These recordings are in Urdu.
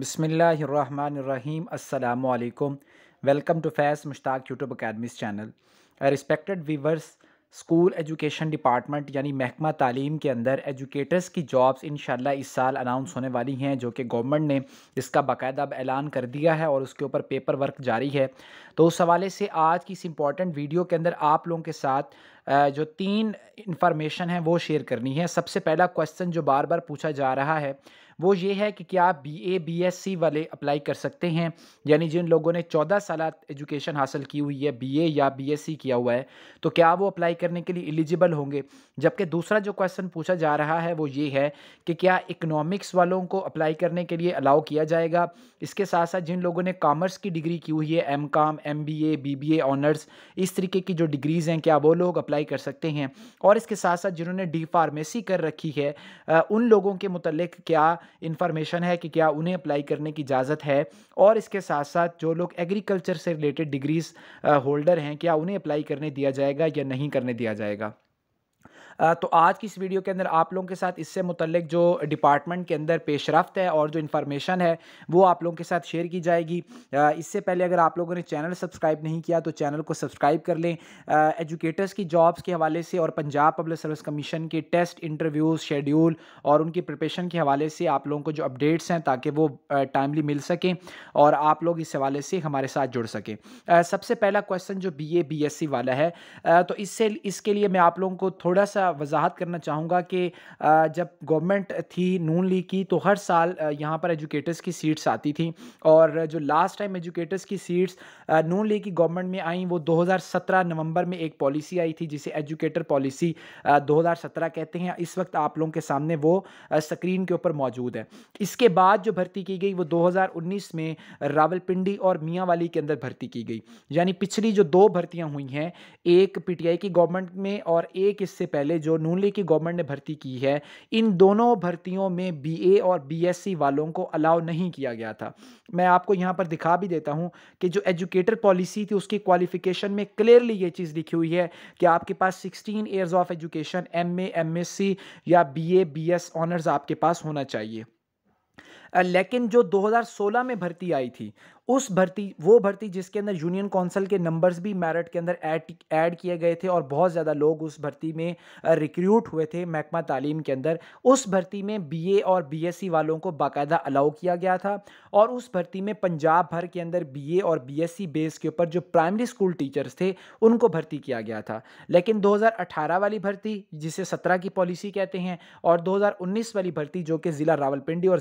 بسم اللہ الرحمن الرحیم السلام علیکم welcome to Faiz Mushtaq YouTube academies channel respected viewers school education department یعنی محکمہ تعلیم کے اندر ایجوکیٹرس کی جابز انشاءاللہ اس سال اناؤنس ہونے والی ہیں جو کہ گورنمنٹ نے اس کا باقاعدہ اب اعلان کر دیا ہے اور اس کے اوپر پیپر ورک جاری ہے تو اس حوالے سے آج کی اس امپورٹنٹ ویڈیو کے اندر آپ لوگوں کے ساتھ جو تین انفارمیشن ہیں وہ شیئر کرنی ہے سب سے پہلا کوسچن جو بار بار پوچھا جا رہا ہے وہ یہ ہے کہ کیا B A B S C والے اپلائی کر سکتے ہیں یعنی جن لوگوں نے چودہ سالات ایجوکیشن حاصل کی ہوئی ہے بی اے یا بی ایس سی کیا ہوا ہے تو کیا وہ اپلائی کرنے کے لیے ایلیجیبل ہوں گے جبکہ دوسرا جو کوسچن پوچھا جا رہا ہے وہ یہ ہے کہ کیا اکنامکس والوں کو اپلائی کرنے کے لیے الاؤ کیا جائے گا اس کے ساتھ ساتھ جن لوگوں نے کامرس کی ڈگری کی ہوئی ہے M com M B A B B A honours اس طریقے کی جو ڈگریز ہیں کیا وہ لوگ اپلائی کر سکتے ہیں اور اس کے ساتھ ساتھ جنہوں نے ڈی فارمیسی کر رکھی ہے ان لوگوں کے متعلق کیا انفارمیشن ہے کہ کیا انہیں اپلائی کرنے کی اجازت ہے اور اس کے ساتھ ساتھ جو لوگ ایگریکلچر سے ریلیٹڈ ڈگریز ہولڈر ہیں کیا انہیں اپلائی کرنے دیا جائے گا یا نہیں کرنے دیا جائے گا تو آج کی اس ویڈیو کے اندر آپ لوگوں کے ساتھ اس سے متعلق جو ڈپارٹمنٹ کے اندر پیش رفت ہے اور جو انفارمیشن ہے وہ آپ لوگوں کے ساتھ شیئر کی جائے گی اس سے پہلے اگر آپ لوگوں نے چینل سبسکرائب نہیں کیا تو چینل کو سبسکرائب کر لیں ایجوکیٹرز کی جابز کے حوالے سے اور پنجاب پبلک سروس کمیشن کے ٹیسٹ انٹرویوز شیڈیول اور ان کی پریپیشن کے حوالے سے آپ لوگوں کو جو اپڈیٹس ہیں تاکہ وہ ٹائملی مل سکیں اور آپ لوگ اس حوالے سے ہمارے ساتھ جڑ سکیں سب سے پہلا کویشچن جو B A B S C والا ہے تو اس سے اس کے لیے میں آپ لوگوں کو تھوڑا سا وضاحت کرنا چاہوں گا کہ جب گورنمنٹ تھی نون لی کی تو ہر سال یہاں پر ایجوکیٹرز کی سیٹس آتی تھیں اور جو لاسٹ ٹائم ایجوکیٹرس کی سیٹس نون لی کی گورنمنٹ میں آئیں وہ دو ہزار سترہ نومبر میں ایک پالیسی آئی تھی جسے ایجوکیٹر پالیسی دو ہزار سترہ کہتے ہیں اس وقت آپ لوگوں کے سامنے وہ سکرین کے اوپر موجود ہے اس کے بعد جو بھرتی کی گئی وہ دو ہزار انیس میں راول پنڈی اور میاں والی کے اندر بھرتی کی گئی یعنی پچھلی جو دو بھرتیاں ہوئی ہیں ایک پی ٹی آئی کی گورنمنٹ میں اور ایک اس سے پہلے پہلے جو نون لیگ کی گورنمنٹ نے بھرتی کی ہے ان دونوں بھرتیوں میں بی اے اور بی ایس سی والوں کو الاؤ نہیں کیا گیا تھا میں آپ کو یہاں پر دکھا بھی دیتا ہوں کہ جو ایجوکیٹر پالیسی تھی اس کی کوالیفیکیشن میں کلیئرلی یہ چیز لکھی ہوئی ہے کہ آپ کے پاس sixteen years of education M A M S C یا B A B S honours آپ کے پاس ہونا چاہیے لیکن جو دو ہزار سولہ میں بھرتی آئی تھی اس بھرتی وہ بھرتی جس کے اندر یونین کونسل کے نمبرز بھی میرٹ کے اندر ایڈ ایڈ کیے گئے تھے اور بہت زیادہ لوگ اس بھرتی میں ریکریوٹ ہوئے تھے محکمہ تعلیم کے اندر اس بھرتی میں بی اے اور بی ایس سی والوں کو باقاعدہ الاؤ کیا گیا تھا اور اس بھرتی میں پنجاب بھر کے اندر بی اے اور بی ایس سی بیس کے اوپر جو پرائمری اسکول ٹیچرز تھے ان کو بھرتی کیا گیا تھا لیکن دو ہزار اٹھارہ والی بھرتی جسے سترہ کی پالیسی کہتے ہیں اور دو ہزار انیس والی بھرتی جو کہ ضلع راول پنڈی اور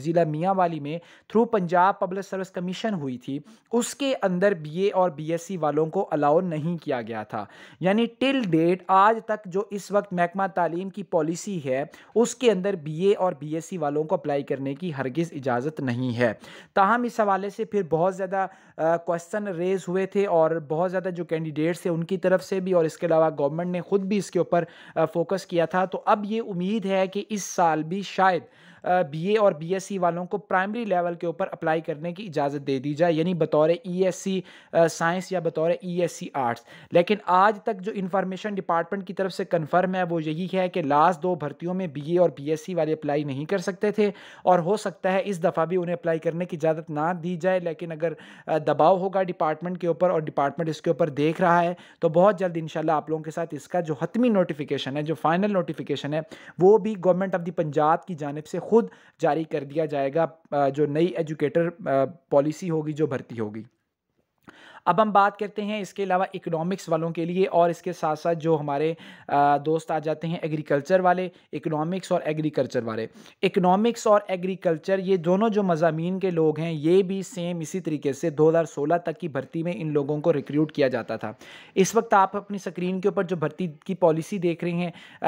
ضلع میاں والی میں through Punjab public service commission admission ہوئی تھی اس کے اندر بی اے اور بی ایس سی والوں کو الاؤ نہیں کیا گیا تھا یعنی ٹل ڈیٹ آج تک جو اس وقت محکمہ تعلیم کی پالیسی ہے اس کے اندر بی اے اور بی ایس سی والوں کو اپلائی کرنے کی ہرگز اجازت نہیں ہے تاہم اس حوالے سے پھر بہت زیادہ کوشچن ریز ہوئے تھے اور بہت زیادہ جو کینڈیڈیٹس تھے ان کی طرف سے بھی اور اس کے علاوہ گورنمنٹ نے خود بھی اس کے اوپر فوکس کیا تھا تو اب یہ امید ہے کہ اس سال بھی شاید بی اے اور بی ایس سی والوں کو پرائمری لیول کے اوپر اپلائی کرنے کی اجازت دے دی جائے یعنی بطور ای ایس سی سائنس یا بطور ای ایس سی آرٹس لیکن آج تک جو انفارمیشن ڈپارٹمنٹ کی طرف سے کنفرم ہے وہ یہی ہے کہ لاسٹ دو بھرتیوں میں بی اے اور بی ایس سی والے اپلائی نہیں کر سکتے تھے اور ہو سکتا ہے اس دفعہ بھی انہیں اپلائی کرنے کی اجازت نہ دی جائے لیکن اگر دباؤ ہوگا ڈپارٹمنٹ کے اوپر اور ڈپارٹمنٹ اس کے اوپر دیکھ رہا ہے تو بہت جلد انشاءاللہ آپ لوگوں کے ساتھ اس کا جو حتمی نوٹیفیکیشن ہے جو فائنل نوٹیفیکیشن ہے وہ بھی گورنمنٹ آف دی پنجاب کی جانب سے خود جاری کر دیا جائے گا جو نئی ایجوکیٹر پالیسی ہوگی جو بھرتی ہوگی اب ہم بات کرتے ہیں اس کے علاوہ اکنامکس والوں کے لیے اور اس کے ساتھ ساتھ جو ہمارے دوست آ جاتے ہیں ایگریکلچر والے اکنامکس اور ایگریکلچر والے اکنامکس اور ایگریکلچر یہ دونوں جو مضامین کے لوگ ہیں یہ بھی سیم اسی طریقے سے دو ہزار سولہ تک کی بھرتی میں ان لوگوں کو ریکروٹ کیا جاتا تھا اس وقت آپ اپنی سکرین کے اوپر جو بھرتی کی پالیسی دیکھ رہے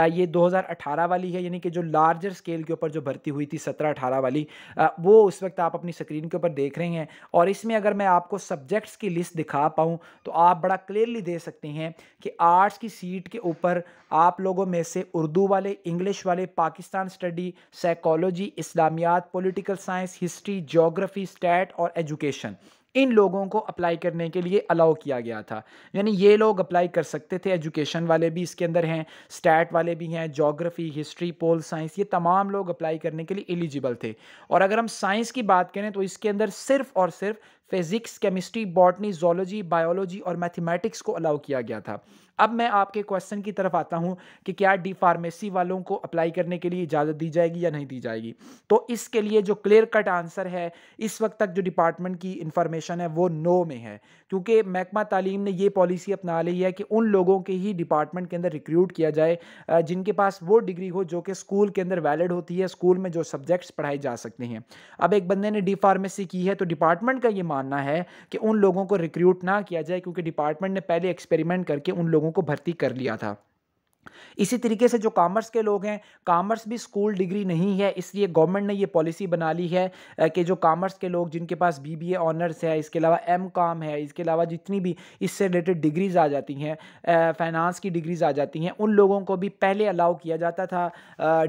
ہیں یہ دو ہزار اٹھارہ والی ہے یعنی کہ جو لارجر اسکیل کے اوپر جو بھرتی ہوئی تھی سترہ اٹھارہ والی وہ اس وقت آپ اپنی سکرین کے اوپر دیکھ رہے ہیں اور اس میں اگر میں آپ کو سبجیکٹس کی لسٹ دکھا پاؤں تو آپ بڑا کلیئرلی دے سکتے ہیں کہ آرٹس کی سیٹ کے اوپر آپ لوگوں میں سے اردو والے انگلش والے پاکستان اسٹڈی سائیکالوجی اسلامیات political science history geography state اور ایجوکیشن ان لوگوں کو اپلائی کرنے کے لیے الاؤ کیا گیا تھا یعنی یہ لوگ اپلائی کر سکتے تھے ایجوکیشن والے بھی اس کے اندر ہیں سٹیٹ والے بھی ہیں جیوگرفی ہسٹری پول سائنس یہ تمام لوگ اپلائی کرنے کے لیے ایلیجیبل تھے اور اگر ہم سائنس کی بات کریں تو اس کے اندر صرف اور صرف physics chemistry botany zoology biology اور میتھمیٹکس کو الاؤ کیا گیا تھا اب میں آپ کے کوشچن کی طرف آتا ہوں کہ کیا ڈی فارمیسی والوں کو اپلائی کرنے کے لیے اجازت دی جائے گی یا نہیں دی جائے گی تو اس کے لیے جو کلیئر کٹ آنسر ہے اس وقت تک جو ڈپارٹمنٹ کی انفارمیشن ہے وہ نو میں ہے کیونکہ محکمہ تعلیم نے یہ پالیسی اپنا لی ہے کہ ان لوگوں کے ہی ڈپارٹمنٹ کے اندر ریکروٹ کیا جائے جن کے پاس وہ ڈگری ہو جو کہ اسکول کے اندر ویلڈ ہوتی ہے اسکول میں جو سبجیکٹس پڑھائے جا سکتے ہیں اب ایک بندے نے ڈی فارمیسی کی ہے تو ڈپارٹمنٹ کا یہ ماننا ہے کہ ان لوگوں کو ریکروٹ نہ کیا جائے کیونکہ ڈپارٹمنٹ نے پہلے ایکسپیریمنٹ کر کے ان لوگوں کو بھرتی کر لیا تھا اسی طریقے سے جو کامرس کے لوگ ہیں کامرس بھی سکول ڈگری نہیں ہے اس لیے گورنمنٹ نے یہ پالیسی بنا لی ہے کہ جو کامرس کے لوگ جن کے پاس بی بی اے آنرس ہے اس کے علاوہ ایم کام ہے اس کے علاوہ جتنی بھی اس سے ریلیٹڈ ڈگریز آ جاتی ہیں فائنانس کی ڈگریز آ جاتی ہیں ان لوگوں کو بھی پہلے الاؤ کیا جاتا تھا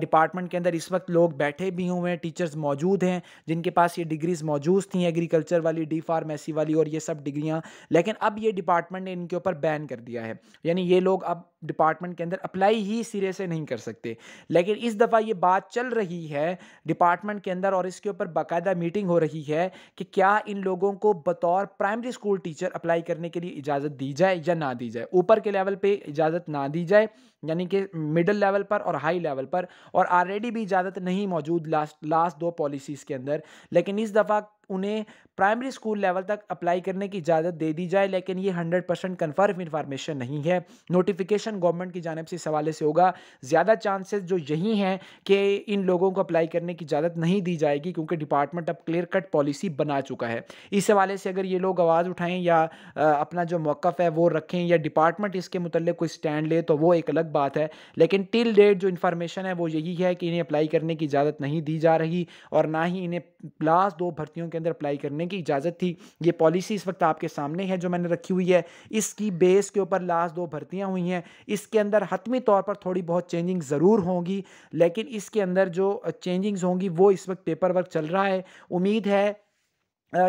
ڈپارٹمنٹ کے اندر اس وقت لوگ بیٹھے بھی ہوئے ہیں ٹیچرز موجود ہیں جن کے پاس یہ ڈگریز موجود تھیں ایگریکلچر والی ڈی فارمیسی والی اور یہ سب ڈگریاں لیکن اب یہ ڈپارٹمنٹ نے ان کے اوپر بین کر دیا ہے یعنی یہ لوگ اب ڈپارٹمنٹ کے اندر اپلائی ہی سرے سے نہیں کر سکتے لیکن اس دفعہ یہ بات چل رہی ہے ڈپارٹمنٹ کے اندر اور اس کے اوپر باقاعدہ میٹنگ ہو رہی ہے کہ کیا ان لوگوں کو بطور پرائمری اسکول ٹیچر اپلائی کرنے کے لیے اجازت دی جائے یا نہ دی جائے اوپر کے لیول پہ اجازت نہ دی جائے یعنی کہ مڈل لیول پر اور ہائی لیول پر اور آلریڈی بھی اجازت نہیں موجود لاسٹ لاسٹ دو پالیسیز کے اندر لیکن اس دفعہ انہیں پرائمری اسکول لیول تک اپلائی کرنے کی اجازت دے دی جائے لیکن یہ ہنڈریڈ پرسینٹ کنفرم انفارمیشن نہیں ہے نوٹیفیکیشن گورنمنٹ کی جانب سے اس حوالے سے ہوگا زیادہ چانسز جو یہی ہیں کہ ان لوگوں کو اپلائی کرنے کی اجازت نہیں دی جائے گی کیونکہ ڈپارٹمنٹ اب کلیئر کٹ پالیسی بنا چکا ہے اس حوالے سے اگر یہ لوگ آواز اٹھائیں یا اپنا جو موقف ہے وہ رکھیں یا ڈپارٹمنٹ اس کے متعلق کوئی اسٹینڈ لے تو وہ ایک الگ بات ہے لیکن ٹل ڈیٹ جو انفارمیشن ہے وہ یہی ہے کہ انہیں اپلائی کرنے کی اجازت نہیں دی جا رہی اور نہ ہی انہیں پلاس دو بھرتیوں کے اندر اپلائی کرنے کی اجازت تھی یہ پالیسی اس وقت آپ کے سامنے ہے جو میں نے رکھی ہوئی ہے اس کی بیس کے اوپر لاسٹ دو بھرتیاں ہوئی ہیں اس کے اندر حتمی طور پر تھوڑی بہت چینجنگ ضرور ہوں گی لیکن اس کے اندر جو چینجنگز ہوں گی وہ اس وقت پیپر ورک چل رہا ہے امید ہے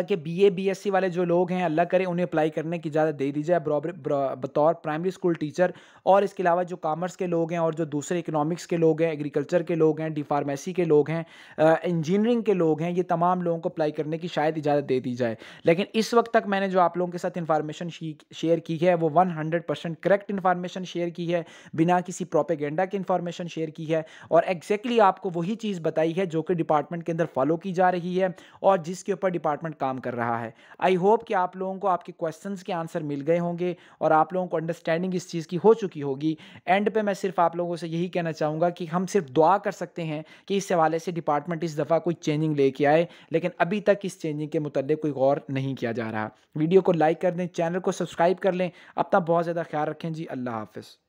کہ B A B S C والے جو لوگ ہیں اللہ کرے انہیں اپلائی کرنے کی اجازت دے دی جائے بطور پرائمری اسکول ٹیچر اور اس کے علاوہ جو کامرس کے لوگ ہیں اور جو دوسرے اکنامکس کے لوگ ہیں ایگریکلچر کے لوگ ہیں ڈی فارمیسی کے لوگ ہیں انجینئرنگ کے لوگ ہیں یہ تمام لوگوں کو اپلائی کرنے کی شاید اجازت دے دی جائے لیکن اس وقت تک میں نے جو آپ لوگوں کے ساتھ انفارمیشن شیئر کی ہے وہ one hundred percent correct information share کی ہے بنا کسی پروپیگنڈا کے انفارمیشن شیئر کی ہے اور ایگزیکٹلی آپ کو وہی چیز بتائی ہے جو کہ ڈپارٹمنٹ کے اندر فالو کی جا رہی ہے اور جس کے اوپر ڈپارٹمنٹ کام کر رہا ہے آئی ہوپ کہ آپ لوگوں کو آپ کے کوششن کے آنسر مل گئے ہوں گے اور آپ لوگوں کو انڈرسٹینڈنگ اس چیز کی ہو چکی ہوگی اینڈ پہ میں صرف آپ لوگوں سے یہی کہنا چاہوں گا کہ ہم صرف دعا کر سکتے ہیں کہ اس حوالے سے ڈپارٹمنٹ اس دفعہ کوئی چینجنگ لے کے آئے لیکن ابھی تک اس چینجنگ کے متعلق کوئی غور نہیں کیا جا رہا ویڈیو کو لائک کر دیں چینل کو سبسکرائب کر لیں اپنا بہت زیادہ خیال رکھیں جی اللہ حافظ